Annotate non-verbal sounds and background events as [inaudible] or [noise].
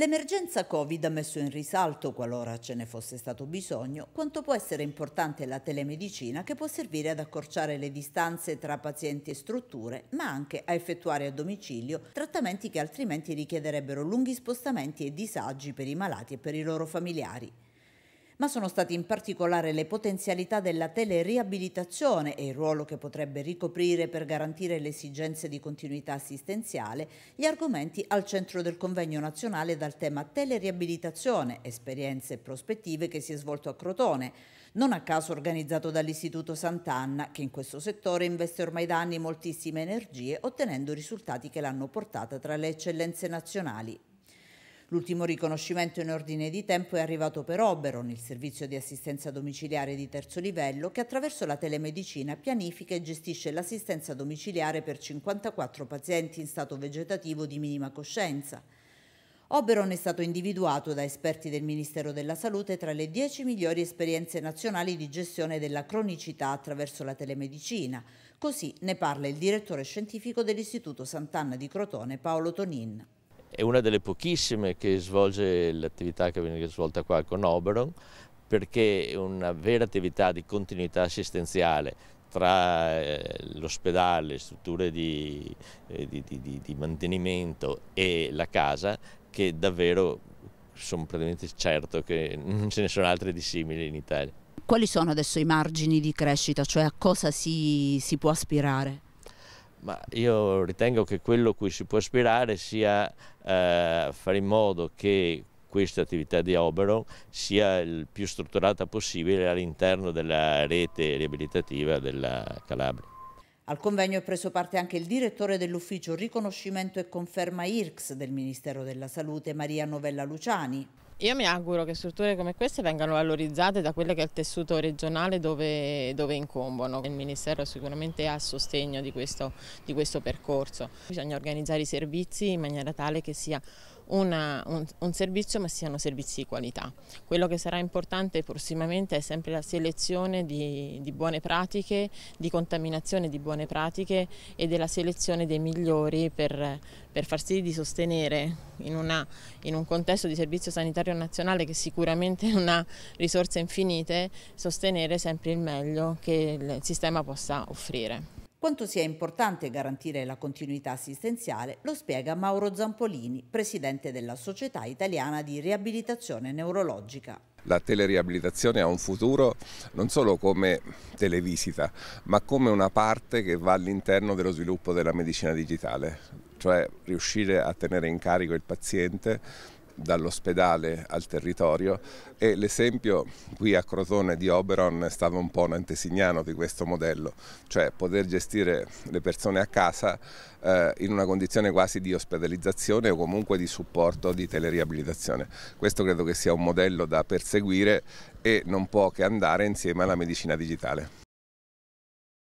L'emergenza Covid ha messo in risalto, qualora ce ne fosse stato bisogno, quanto può essere importante la telemedicina che può servire ad accorciare le distanze tra pazienti e strutture, ma anche a effettuare a domicilio trattamenti che altrimenti richiederebbero lunghi spostamenti e disagi per i malati e per i loro familiari ma sono stati in particolare le potenzialità della teleriabilitazione e il ruolo che potrebbe ricoprire per garantire le esigenze di continuità assistenziale, gli argomenti al centro del convegno nazionale dal tema teleriabilitazione, esperienze e prospettive che si è svolto a Crotone, non a caso organizzato dall'Istituto Sant'Anna, che in questo settore investe ormai da anni moltissime energie, ottenendo risultati che l'hanno portata tra le eccellenze nazionali. L'ultimo riconoscimento in ordine di tempo è arrivato per Oberon, il servizio di assistenza domiciliare di terzo livello, che attraverso la telemedicina pianifica e gestisce l'assistenza domiciliare per 54 pazienti in stato vegetativo di minima coscienza. Oberon è stato individuato da esperti del Ministero della Salute tra le 10 migliori esperienze nazionali di gestione della cronicità attraverso la telemedicina. Così ne parla il direttore scientifico dell'Istituto Sant'Anna di Crotone, Paolo Tonin è una delle pochissime che svolge l'attività che viene svolta qua con Oberon perché è una vera attività di continuità assistenziale tra eh, l'ospedale, strutture eh, di, di, di, di, mantenimento e la casa che davvero sono praticamente certo che non ce ne sono altre di simili in Italia. Quali sono adesso i margini di crescita, cioè a cosa si, si può aspirare? Ma io ritengo che quello a cui si può aspirare sia eh, fare in modo che questa attività di Oberon sia il più strutturata possibile all'interno della rete riabilitativa della Calabria. Al convegno è preso parte anche il direttore dell'ufficio riconoscimento e conferma IRCS del Ministero della Salute Maria Novella Luciani. Io mi auguro che strutture come queste vengano valorizzate da quello che è il tessuto regionale dove, dove incombono. Il Ministero sicuramente ha sostegno di questo, di questo, percorso. Bisogna organizzare i servizi in maniera tale che sia una, un, un, servizio ma siano servizi di qualità. Quello che sarà importante prossimamente è sempre la selezione di, di buone pratiche, di contaminazione di buone pratiche e della selezione dei migliori per per far sì di sostenere in, una, in, un contesto di servizio sanitario nazionale che sicuramente [laughs] non ha risorse infinite, sostenere sempre il meglio che il sistema possa offrire. Quanto sia importante garantire la continuità assistenziale lo spiega Mauro Zampolini, presidente della Società Italiana di Riabilitazione Neurologica. La teleriabilitazione ha un futuro non solo come televisita, ma come una parte che va all'interno dello sviluppo della medicina digitale cioè riuscire a tenere in carico il paziente dall'ospedale al territorio e l'esempio qui a Crotone di Oberon stava un po' un antesignano di questo modello, cioè poter gestire le persone a casa eh, in una condizione quasi di ospedalizzazione o comunque di supporto di teleriabilitazione. Questo credo che sia un modello da perseguire e non può che andare insieme alla medicina digitale.